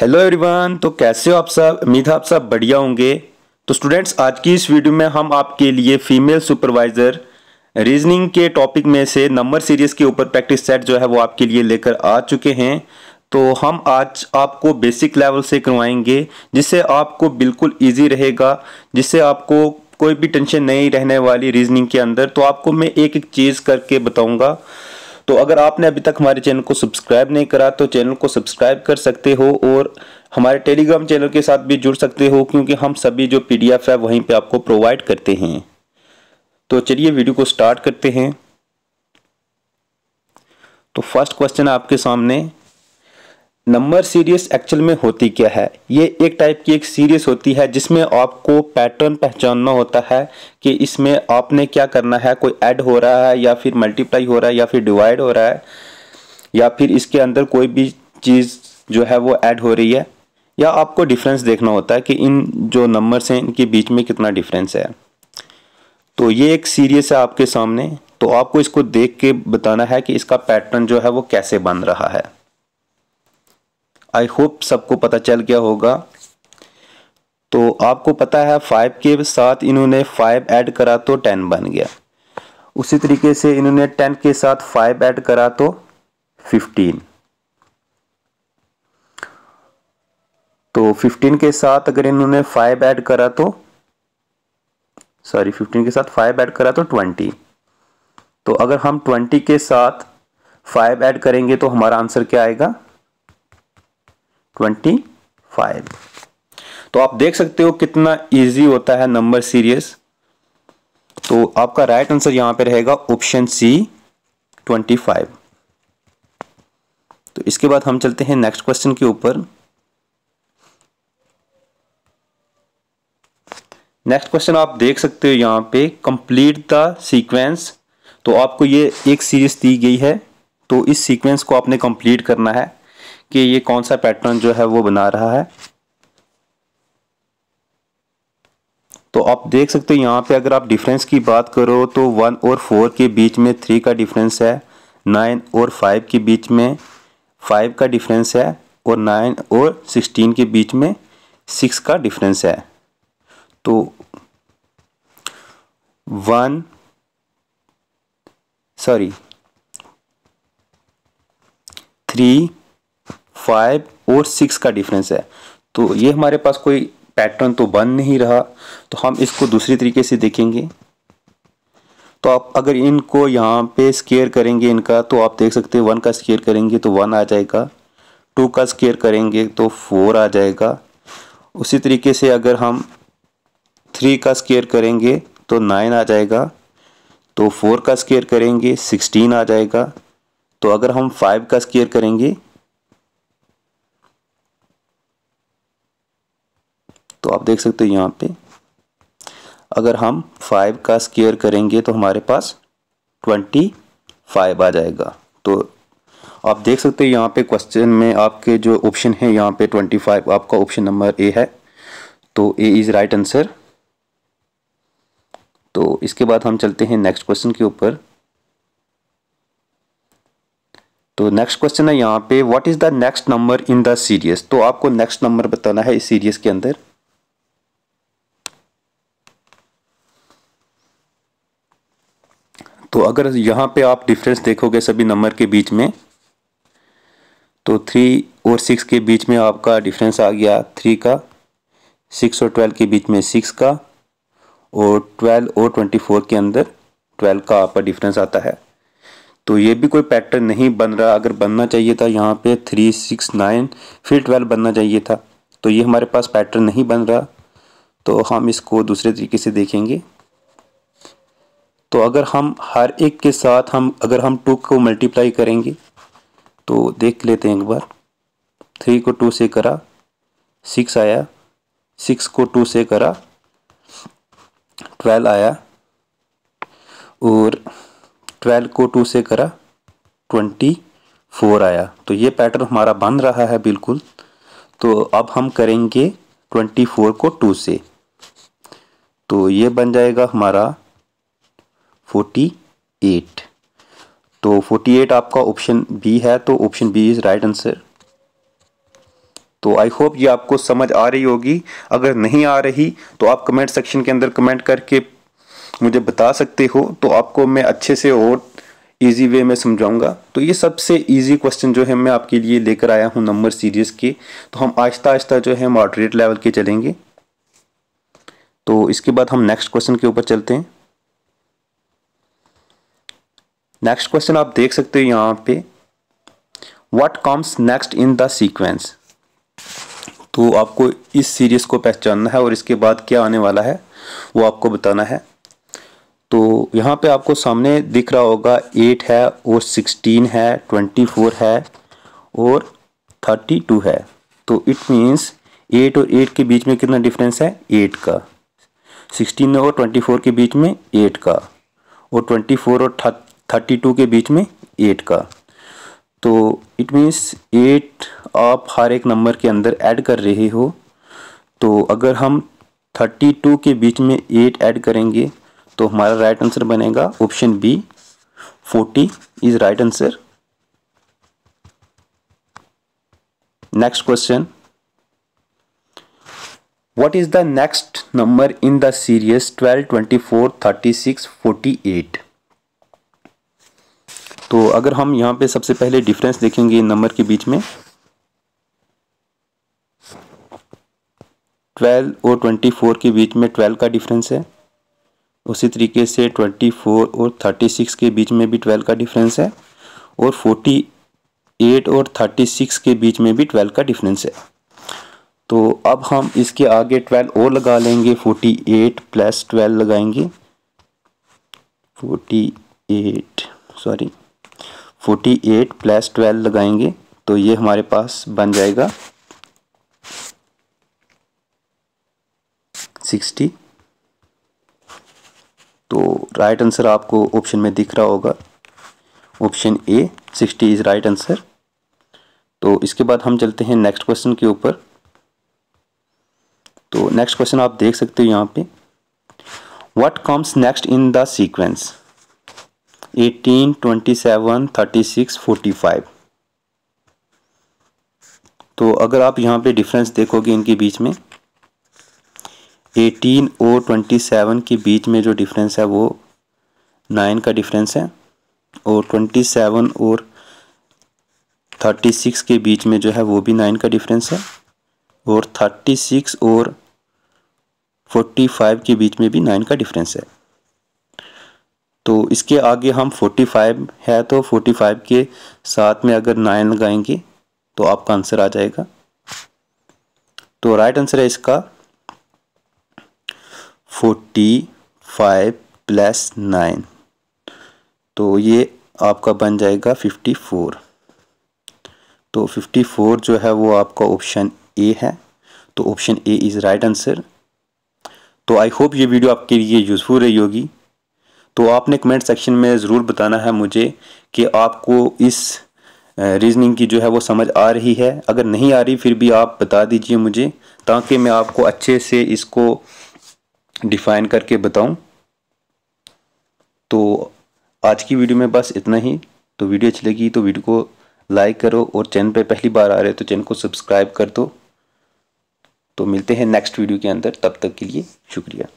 hello everyone तो कैसे हो आप सब उम्मीद है आप सब बढ़िया होंगे तो स्टूडेंट्स आज की इस वीडियो में हम आपके लिए फीमेल सुपरवाइजर रीजनिंग के टॉपिक में से नंबर सीरीज के ऊपर प्रैक्टिस सेट जो है वो आपके लिए लेकर आ चुके हैं तो हम आज आपको बेसिक लेवल से करवाएंगे जिससे आपको बिल्कुल ईजी रहेगा जिससे आपको कोई भी टेंशन नहीं रहने वाली रीजनिंग के अंदर तो आपको मैं एक एक चीज़ करके बताऊँगा तो अगर आपने अभी तक हमारे चैनल को सब्सक्राइब नहीं करा तो चैनल को सब्सक्राइब कर सकते हो और हमारे टेलीग्राम चैनल के साथ भी जुड़ सकते हो क्योंकि हम सभी जो पी है वहीं पर आपको प्रोवाइड करते हैं तो चलिए वीडियो को स्टार्ट करते हैं तो फर्स्ट क्वेश्चन आपके सामने नंबर सीरीज एक्चुअल में होती क्या है ये एक टाइप की एक सीरीज होती है जिसमें आपको पैटर्न पहचानना होता है कि इसमें आपने क्या करना है कोई ऐड हो रहा है या फिर मल्टीप्लाई हो रहा है या फिर डिवाइड हो रहा है या फिर इसके अंदर कोई भी चीज़ जो है वो ऐड हो रही है या आपको डिफरेंस देखना होता है कि इन जो नंबर्स हैं इनके बीच में कितना डिफरेंस है तो ये एक सीरीज है आपके सामने तो आपको इसको देख के बताना है कि इसका पैटर्न जो है वो कैसे बन रहा है आई होप सबको पता चल गया होगा तो आपको पता है फाइव के साथ इन्होंने फाइव ऐड करा तो टेन बन गया उसी तरीके से इन्होंने टेन के साथ फाइव ऐड करा तो फिफ्टीन तो फिफ्टीन के साथ अगर इन्होंने फाइव ऐड करा तो सॉरी फिफ्टीन के साथ फाइव ऐड करा तो ट्वेंटी तो अगर हम ट्वेंटी के साथ फाइव ऐड करेंगे तो हमारा आंसर क्या आएगा ट्वेंटी फाइव तो आप देख सकते हो कितना इजी होता है नंबर सीरीज तो आपका राइट आंसर यहां पे रहेगा ऑप्शन सी ट्वेंटी फाइव तो इसके बाद हम चलते हैं नेक्स्ट क्वेश्चन के ऊपर नेक्स्ट क्वेश्चन आप देख सकते हो यहां पे कंप्लीट द सीक्वेंस तो आपको ये एक सीरीज दी गई है तो इस सीक्वेंस को आपने कंप्लीट करना है कि ये कौन सा पैटर्न जो है वो बना रहा है तो आप देख सकते हो यहाँ पे अगर आप डिफरेंस की बात करो तो वन और फोर के बीच में थ्री का डिफरेंस है नाइन और फाइव के बीच में फाइव का डिफरेंस है और नाइन और सिक्सटीन के बीच में सिक्स का डिफरेंस है तो वन सॉरी थ्री फाइव और सिक्स का डिफरेंस है तो ये हमारे पास कोई पैटर्न तो बन नहीं रहा तो हम इसको दूसरी तरीके से देखेंगे तो आप अगर इनको यहाँ पे स्केयर करेंगे इनका तो आप देख सकते हैं वन का स्केयर करेंगे तो वन आ जाएगा टू का स्केयर करेंगे तो फोर आ जाएगा उसी तरीके से अगर हम थ्री का स्केयर करेंगे तो नाइन आ जाएगा तो फोर का स्केयर करेंगे सिक्सटीन आ जाएगा तो अगर हम फाइव का स्केयर करेंगे तो आप देख सकते हो यहाँ पे अगर हम फाइव का स्केयर करेंगे तो हमारे पास ट्वेंटी फाइव आ जाएगा तो आप देख सकते हो यहाँ पे क्वेश्चन में आपके जो ऑप्शन है यहाँ पे ट्वेंटी फाइव आपका ऑप्शन नंबर ए है तो ए इज़ राइट आंसर तो इसके बाद हम चलते हैं नेक्स्ट क्वेश्चन के ऊपर तो नेक्स्ट क्वेश्चन है यहाँ पे what is the next number in the series तो आपको नेक्स्ट नंबर बताना है इस सीरीज के अंदर तो अगर यहाँ पे आप डिफरेंस देखोगे सभी नंबर के बीच में तो थ्री और सिक्स के बीच में आपका डिफरेंस आ गया थ्री का सिक्स और ट्वेल्व के बीच में सिक्स का और ट्वेल्व और ट्वेंटी फोर के अंदर ट्वेल्व का आपका डिफरेंस आता है तो ये भी कोई पैटर्न नहीं बन रहा अगर बनना चाहिए था यहाँ पे थ्री सिक्स नाइन फिर ट्वेल्व बनना चाहिए था तो ये हमारे पास पैटर्न नहीं बन रहा तो हम इसको दूसरे तरीके से देखेंगे तो अगर हम हर एक के साथ हम अगर हम टू को मल्टीप्लाई करेंगे तो देख लेते हैं एक बार थ्री को टू से करा सिक्स आया सिक्स को टू से करा ट्वेल्व आया और ट्वेल्व को टू से करा ट्वेंटी फोर आया तो ये पैटर्न हमारा बन रहा है बिल्कुल तो अब हम करेंगे ट्वेंटी फोर को टू से तो ये बन जाएगा हमारा फोर्टी एट तो फोर्टी एट आपका ऑप्शन बी है तो option B is right answer तो आई होप ये आपको समझ आ रही होगी अगर नहीं आ रही तो आप कमेंट सेक्शन के अंदर कमेंट करके मुझे बता सकते हो तो आपको मैं अच्छे से और इजी वे में समझाऊंगा तो ये सबसे इजी क्वेश्चन जो है मैं आपके लिए लेकर आया हूँ नंबर सीरीज़ के तो हम आहिस्ता आहिस्ता जो है मॉडरेट लेवल के चलेंगे तो इसके बाद हम नेक्स्ट क्वेश्चन के ऊपर चलते हैं नेक्स्ट क्वेश्चन आप देख सकते हो यहाँ पे what comes next in the sequence तो आपको इस सीरीज को पहचानना है और इसके बाद क्या आने वाला है वो आपको बताना है तो यहाँ पे आपको सामने दिख रहा होगा एट है और सिक्सटीन है ट्वेंटी फोर है और थर्टी टू है तो इट मीन्स एट और एट के बीच में कितना डिफरेंस है एट का सिक्सटीन और ट्वेंटी फोर के बीच में एट का और ट्वेंटी फोर और थर्टी टू के बीच में एट का तो इट मीन्स एट आप हर एक नंबर के अंदर ऐड कर रहे हो तो अगर हम थर्टी टू के बीच में एट ऐड करेंगे तो हमारा राइट आंसर बनेगा option B forty is right answer next question what is the next number in the number twelve twenty four thirty six forty eight तो अगर हम यहाँ पे सबसे पहले डिफरेंस देखेंगे नंबर के बीच में ट्वेल्व और ट्वेंटी फोर के बीच में ट्वेल्व का डिफरेंस है उसी तरीके से ट्वेंटी फोर और थर्टी सिक्स के बीच में भी ट्वेल्व का डिफरेंस है और फोर्टी एट और थर्टी सिक्स के बीच में भी ट्वेल्व का डिफरेंस है तो अब हम इसके आगे ट्वेल्व और लगा लेंगे फोर्टी एट प्लस ट्वेल्व लगाएंगे forty eight sorry forty eight plus twelve लगाएंगे तो ये हमारे पास बन जाएगा सिक्सटी तो राइट आंसर आपको ऑप्शन में दिख रहा होगा option A sixty is right answer तो इसके बाद हम चलते हैं नेक्स्ट क्वेश्चन के ऊपर तो नेक्स्ट क्वेश्चन आप देख सकते हो यहाँ पे what comes next in the sequence eighteen twenty seven thirty six forty five तो अगर आप यहाँ पे डिफरेंस देखोगे इनके बीच में एटीन और ट्वेंटी सेवन के बीच में जो डिफरेंस है वो नाइन का डिफरेंस है और ट्वेंटी सेवन और थर्टी सिक्स के बीच में जो है वो भी नाइन का डिफरेंस है और थर्टी सिक्स और फोर्टी फाइव के बीच में भी नाइन का डिफरेंस है तो इसके आगे हम 45 है तो 45 के साथ में अगर नाइन लगाएंगे तो आपका आंसर आ जाएगा तो राइट आंसर है इसका 45 प्लस नाइन तो ये आपका बन जाएगा 54 तो 54 जो है वो आपका ऑप्शन ए है तो option A is right answer तो आई होप ये वीडियो आपके लिए यूज़फुल रही होगी तो आपने कमेंट सेक्शन में ज़रूर बताना है मुझे कि आपको इस रीजनिंग की जो है वो समझ आ रही है अगर नहीं आ रही फिर भी आप बता दीजिए मुझे ताकि मैं आपको अच्छे से इसको डिफ़ाइन करके बताऊं तो आज की वीडियो में बस इतना ही तो वीडियो अच्छी लगी तो वीडियो को लाइक करो और चैनल पे पहली बार आ रहे हो तो चैनल को सब्सक्राइब कर दो तो मिलते हैं नेक्स्ट वीडियो के अंदर तब तक के लिए शुक्रिया